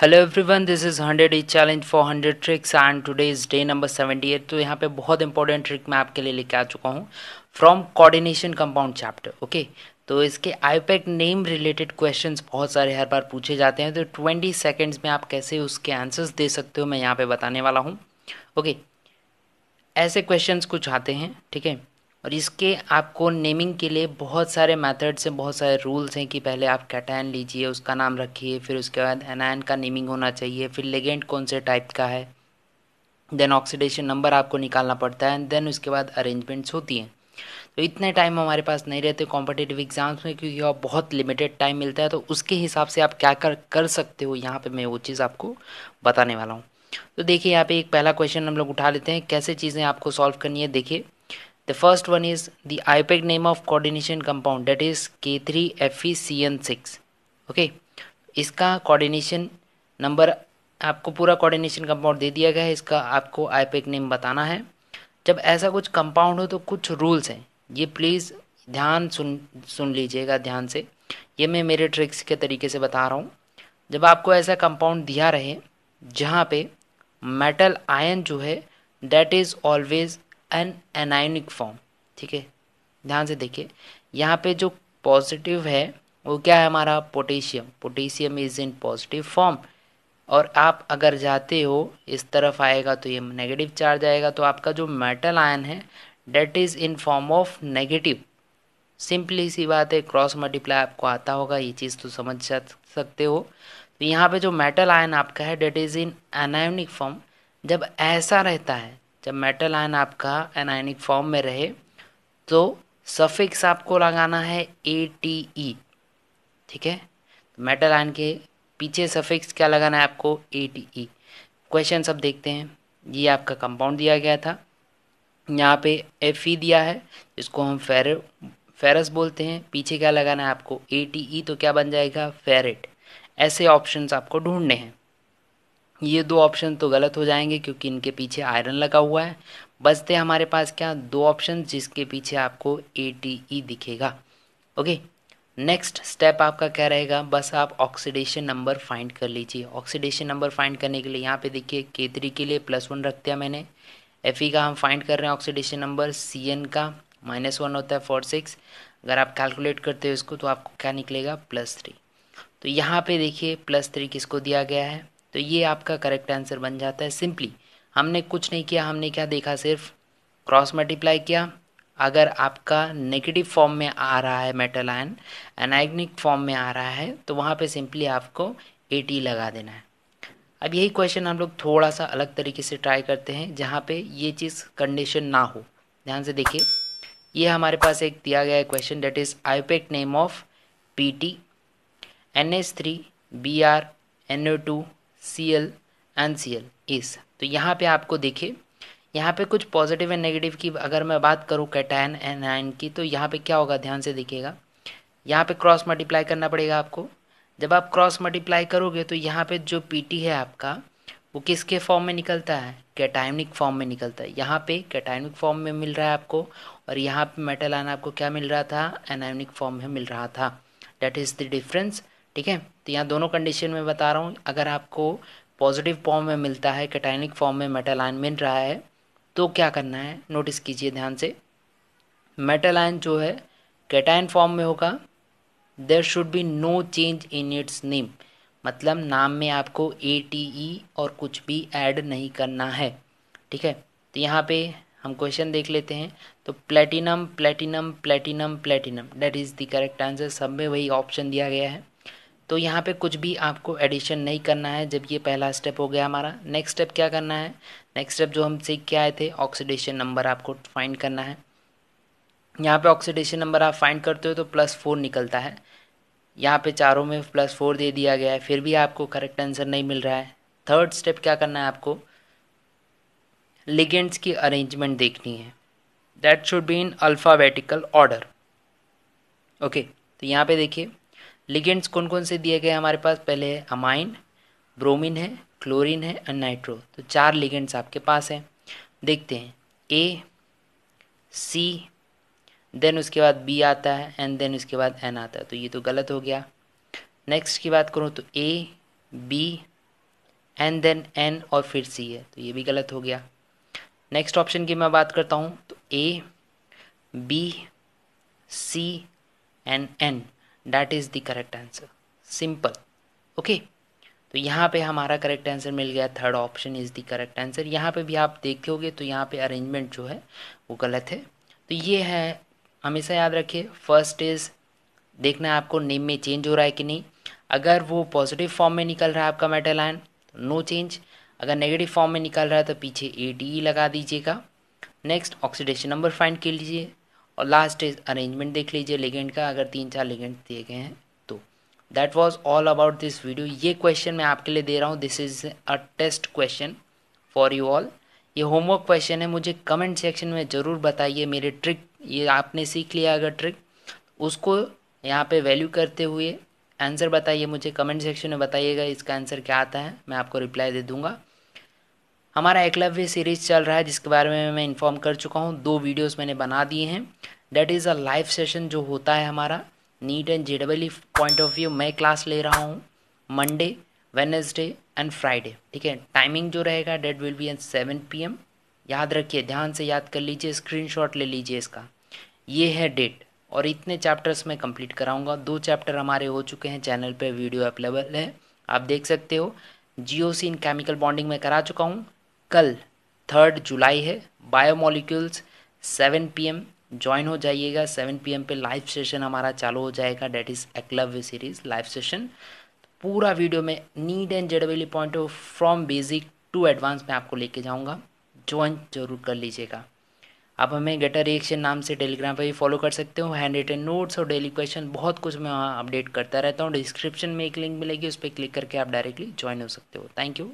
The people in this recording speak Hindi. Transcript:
hello everyone this is hundred e challenge for hundred tricks and today is day number seventy eight तो यहाँ पे बहुत इंपॉर्टेंट ट्रिक मैं आपके लिए लेके आ चुका हूँ from coordination compound chapter okay तो इसके आईपैक नेम रिलेटेड क्वेश्चंस बहुत सारे हर बार पूछे जाते हैं तो ट्वेंटी सेकेंड्स में आप कैसे उसके आंसर्स दे सकते हो मैं यहाँ पर बताने वाला हूँ ओके okay, ऐसे क्वेश्चन कुछ आते हैं ठीक है और इसके आपको नेमिंग के लिए बहुत सारे मेथड्स हैं बहुत सारे रूल्स हैं कि पहले आप कैटैन लीजिए उसका नाम रखिए फिर उसके बाद एनायन का नेमिंग होना चाहिए फिर लेगेंट कौन से टाइप का है देन ऑक्सीडेशन नंबर आपको निकालना पड़ता है एंड देन उसके बाद अरेंजमेंट्स होती हैं तो इतने टाइम हमारे पास नहीं रहते कॉम्पिटेटिव एग्ज़ाम्स में क्योंकि आप बहुत लिमिटेड टाइम मिलता है तो उसके हिसाब से आप क्या कर कर सकते हो यहाँ पे मैं वो चीज़ आपको बताने वाला हूँ तो देखिए यहाँ पे एक पहला क्वेश्चन हम लोग उठा लेते हैं कैसे चीज़ें आपको सॉल्व करनी है देखिए The first one is the IPEC name of coordination compound that is K3FeCN6 okay इसका कोऑर्डिनेशन नंबर आपको पूरा कोऑर्डिनेशन कंपाउंड दे दिया गया है इसका आपको आईपेक नेम e बताना है जब ऐसा कुछ कंपाउंड हो तो कुछ रूल्स हैं ये प्लीज़ ध्यान सुन सुन लीजिएगा ध्यान से ये मैं मेरे ट्रिक्स के तरीके से बता रहा हूँ जब आपको ऐसा कंपाउंड दिया रहे जहाँ पे मेटल आयन जो है that is always an anionic form ठीक है ध्यान से देखिए यहाँ पे जो पॉजिटिव है वो क्या है हमारा potassium potassium is in positive form और आप अगर जाते हो इस तरफ आएगा तो ये नेगेटिव चार्ज आएगा तो आपका जो मेटल आयन है that is in form of negative simply सी बात है क्रॉस मल्टीप्लाई आपको आता होगा ये चीज़ तो समझ जा सकते हो तो यहाँ पे जो मेटल आयन आपका है that is in anionic form जब ऐसा रहता है जब मेटल आयन आपका एनायनिक फॉर्म में रहे तो सफिक्स आपको लगाना है ए टी ई ठीक है मेटल आयन के पीछे सफिक्स क्या लगाना है आपको ए टी ई क्वेश्चन सब देखते हैं ये आपका कंपाउंड दिया गया था यहाँ पे एफ ई e दिया है इसको हम फेर फेरस बोलते हैं पीछे क्या लगाना है आपको ए टी ई तो क्या बन जाएगा फेरेट ऐसे ऑप्शंस आपको ढूंढने हैं ये दो ऑप्शन तो गलत हो जाएंगे क्योंकि इनके पीछे आयरन लगा हुआ है बचते हमारे पास क्या दो ऑप्शन जिसके पीछे आपको ए टी ई दिखेगा ओके नेक्स्ट स्टेप आपका क्या रहेगा बस आप ऑक्सीडेशन नंबर फाइंड कर लीजिए ऑक्सीडेशन नंबर फाइंड करने के लिए यहाँ पे देखिए के थ्री के लिए प्लस वन रख दिया मैंने एफ ई का हम फाइंड कर रहे हैं ऑक्सीडेशन नंबर सी एन का माइनस वन होता है फोर सिक्स अगर आप कैलकुलेट करते हो इसको तो आपको क्या निकलेगा प्लस थ्री तो यहाँ पे देखिए प्लस थ्री किसको दिया गया है तो ये आपका करेक्ट आंसर बन जाता है सिंपली हमने कुछ नहीं किया हमने क्या देखा सिर्फ क्रॉस मल्टीप्लाई किया अगर आपका नेगेटिव फॉर्म में आ रहा है मेटल आयन एनाइग्निक फॉर्म में आ रहा है तो वहाँ पे सिंपली आपको ए लगा देना है अब यही क्वेश्चन हम लोग थोड़ा सा अलग तरीके से ट्राई करते हैं जहाँ पे ये चीज़ कंडीशन ना हो ध्यान से देखिए ये हमारे पास एक दिया गया है question that is IUPAC name of P T N S three B R N O two C L and C L is तो यहाँ पे आपको देखिए यहाँ पे कुछ पॉजिटिव एंड नेगेटिव की अगर मैं बात करूँ कैटाइन एन आइन की तो यहाँ पे क्या होगा ध्यान से देखिएगा यहाँ पे क्रॉस मल्टीप्लाई करना पड़ेगा आपको जब आप क्रॉस मल्टीप्लाई करोगे तो यहाँ पे जो पीटी है आपका वो किसके फॉर्म में निकलता है कैटायनिक फॉर्म में निकलता है यहाँ पे कैटायनिक फॉर्म में मिल रहा है आपको और यहाँ पे मेटल आना आपको क्या मिल रहा था एनायनिक फॉर्म में मिल रहा था डेट इज़ द डिफरेंस ठीक है तो यहाँ दोनों कंडीशन में बता रहा हूँ अगर आपको पॉजिटिव फॉर्म में मिलता है कैटाइनिक फॉर्म में मेटल आयन मिल रहा है तो क्या करना है नोटिस कीजिए ध्यान से मेटल आयन जो है कैटाइन फॉर्म में होगा there should be no change in its name मतलब नाम में आपको ए टी ई और कुछ भी ऐड नहीं करना है ठीक है तो यहाँ पे हम क्वेश्चन देख लेते हैं तो platinum platinum platinum platinum that is the correct answer सब में वही ऑप्शन दिया गया है तो यहाँ पे कुछ भी आपको एडिशन नहीं करना है जब ये पहला स्टेप हो गया हमारा नेक्स्ट स्टेप क्या करना है नेक्स्ट स्टेप जो हम सीख के आए थे ऑक्सीडेशन नंबर आपको फाइंड करना है यहाँ पे ऑक्सीडेशन नंबर आप फाइंड करते हो तो प्लस फोर निकलता है यहाँ पे चारों में प्लस फोर दे दिया गया है फिर भी आपको करेक्ट आंसर नहीं मिल रहा है थर्ड स्टेप क्या करना है आपको लिगेंड्स की अरेंजमेंट देखनी है that should be in alphabetical order okay तो यहाँ पे देखिए लिगेंड्स कौन कौन से दिए गए हमारे पास पहले है अमाइन ब्रोमिन है क्लोरीन है और नाइट्रो तो चार लिगेंड्स आपके पास हैं देखते हैं ए सी देन उसके बाद बी आता है एंड देन उसके बाद एन आता है तो ये तो गलत हो गया नेक्स्ट की बात करूँ तो A B and then N और फिर सी है तो ये भी गलत हो गया नेक्स्ट ऑप्शन की मैं बात करता हूँ तो A B C and N that is the correct answer simple okay तो यहाँ पे हमारा करेक्ट आंसर मिल गया third option is the correct answer यहाँ पे भी आप देखते होगे तो यहाँ पे अरेंजमेंट जो है वो गलत है तो ये है हमेशा याद रखिए फर्स्ट इज़ देखना है आपको नेम में चेंज हो रहा है कि नहीं अगर वो पॉजिटिव फॉर्म में निकल रहा है आपका मेटल आयन तो नो चेंज अगर नेगेटिव फॉर्म में निकल रहा है तो पीछे ए e लगा दीजिएगा नेक्स्ट ऑक्सीडेशन नंबर फाइंड कर लीजिए और लास्ट इज अरेंजमेंट देख लीजिए लेगेंड का अगर तीन चार लेगेंड दिए गए हैं तो that was all about this video ये क्वेश्चन मैं आपके लिए दे रहा हूँ this is a test question for you all ये होमवर्क क्वेश्चन है मुझे कमेंट सेक्शन में ज़रूर बताइए मेरे ट्रिक ये आपने सीख लिया अगर ट्रिक उसको यहाँ पे वैल्यू करते हुए आंसर बताइए मुझे कमेंट सेक्शन में बताइएगा इसका आंसर क्या आता है मैं आपको रिप्लाई दे दूँगा हमारा एकलव्य सीरीज चल रहा है जिसके बारे में मैं इन्फॉर्म कर चुका हूँ दो वीडियोस मैंने बना दिए हैं that is a live session जो होता है हमारा NEET and J double E point of view मैं क्लास ले रहा हूँ मंडे वेनजडे एंड फ्राइडे ठीक है टाइमिंग जो रहेगा that will be an seven P M याद रखिए ध्यान से याद कर लीजिए शॉट ले लीजिए इसका ये है डेट और इतने चैप्टर्स मैं कंप्लीट कराऊंगा दो चैप्टर हमारे हो चुके हैं चैनल पे वीडियो अवेलेबल है आप देख सकते हो जियो इन केमिकल बॉन्डिंग में करा चुका हूँ कल थर्ड जुलाई है biomolecules seven P M join हो जाइएगा सेवन पी एम पे लाइव सेशन हमारा चालू हो जाएगा that is Eklavya series live session पूरा वीडियो में नीड एंड जेडवेली point of from basic to advance में आपको लेके जाऊंगा ज्वाइन जरूर कर लीजिएगा आप हमें गेटर रिएक्शन नाम से टेलीग्राम पर भी फॉलो कर सकते हो हैंड रिटन नोट्स और डेली क्वेश्चन बहुत कुछ मैं वहाँ अपडेट करता रहता हूँ डिस्क्रिप्शन में एक लिंक मिलेगी उस पर क्लिक करके आप डायरेक्टली ज्वाइन हो सकते हो थैंक यू